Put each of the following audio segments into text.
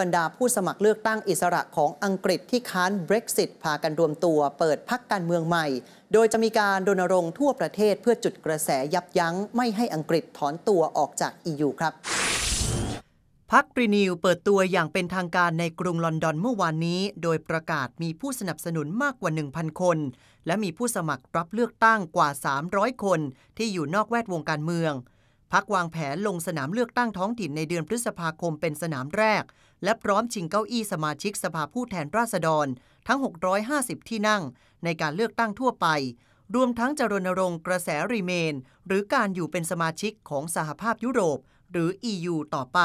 บรรดาผู้สมัครเลือกตั้งอิสระของอังกฤษที่ค้านเบรกซิตพากันรวมตัวเปิดพักการเมืองใหม่ โดยจะมีการรณรงค์ทั่วประเทศเพื่อจุดกระแสยับยั้งไม่ให้อังกฤษถอนตัวออกจาก EU ครับ พักรีนิวเปิดตัวอย่างเป็นทางการในกรุงลอนดอนเมื่อวานนี้ โดยประกาศมีผู้สนับสนุนมากกว่า 1,000 คน และมีผู้สมัครรับเลือกตั้งกว่า 300 คน ที่อยู่นอกแวดวงการเมืองพักวางแผนลงสนามเลือกตั้งท้องถิ่นในเดือนพฤษภาคมเป็นสนามแรก และพร้อมชิงเก้าอี้สมาชิกสภาผู้แทนราษฎรทั้ง 650 ที่นั่ง ในการเลือกตั้งทั่วไป รวมทั้งจรณรงค์กระแสรีเมน หรือการอยู่เป็นสมาชิกของสหภาพยุโรปหรือ EU ต่อไป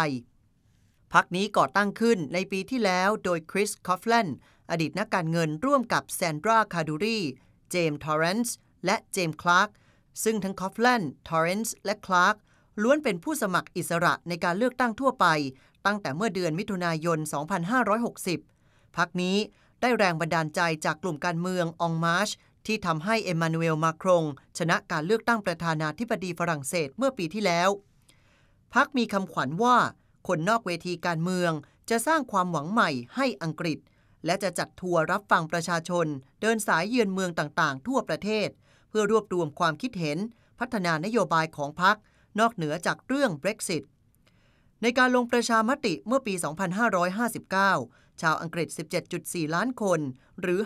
พักนี้ก่อตั้งขึ้นในปีที่แล้วโดยคริสคอฟแลนด์อดีตนักการเงินร่วมกับแซนดราคาดูรีเจมส์ทอร์เรนซ์และเจมส์คลาร์กซึ่งทั้งคอฟแลนด์ทอร์เรนซ์และคลาร์กล้วนเป็นผู้สมัครอิสระในการเลือกตั้งทั่วไป ตั้งแต่เมื่อเดือนมิถุนายน 2560 พักนี้ได้แรงบันดาลใจจากกลุ่มการเมืององมาร์ชที่ทำให้เอมานูเอลมาครงชนะการเลือกตั้งประธานาธิบดีฝรั่งเศสเมื่อปีที่แล้ว พักมีคำขวัญว่า คนนอกเวทีการเมือง จะสร้างความหวังใหม่ให้อังกฤษ และจะจัดทัวร์รับฟังประชาชน เดินสายเยือนเมืองต่างๆ ทั่วประเทศ เพื่อรวบรวมความคิดเห็น พัฒนานโยบายของพักนอกเหนือจากเรื่อง Brexit ในการลงประชามติเมื่อปี 2559 ชาวอังกฤษ 17.4 ล้านคน หรือ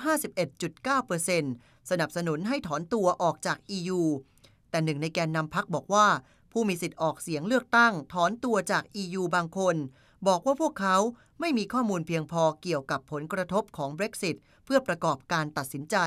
51.9%สนับสนุนให้ถอนตัวออกจาก EU แต่หนึ่งในแกนนำพักบอกว่า ผู้มีสิทธิ์ออกเสียงเลือกตั้งถอนตัวจาก EU บางคน บอกว่าพวกเขาไม่มีข้อมูลเพียงพอเกี่ยวกับผลกระทบของ Brexit เพื่อประกอบการตัดสินใจ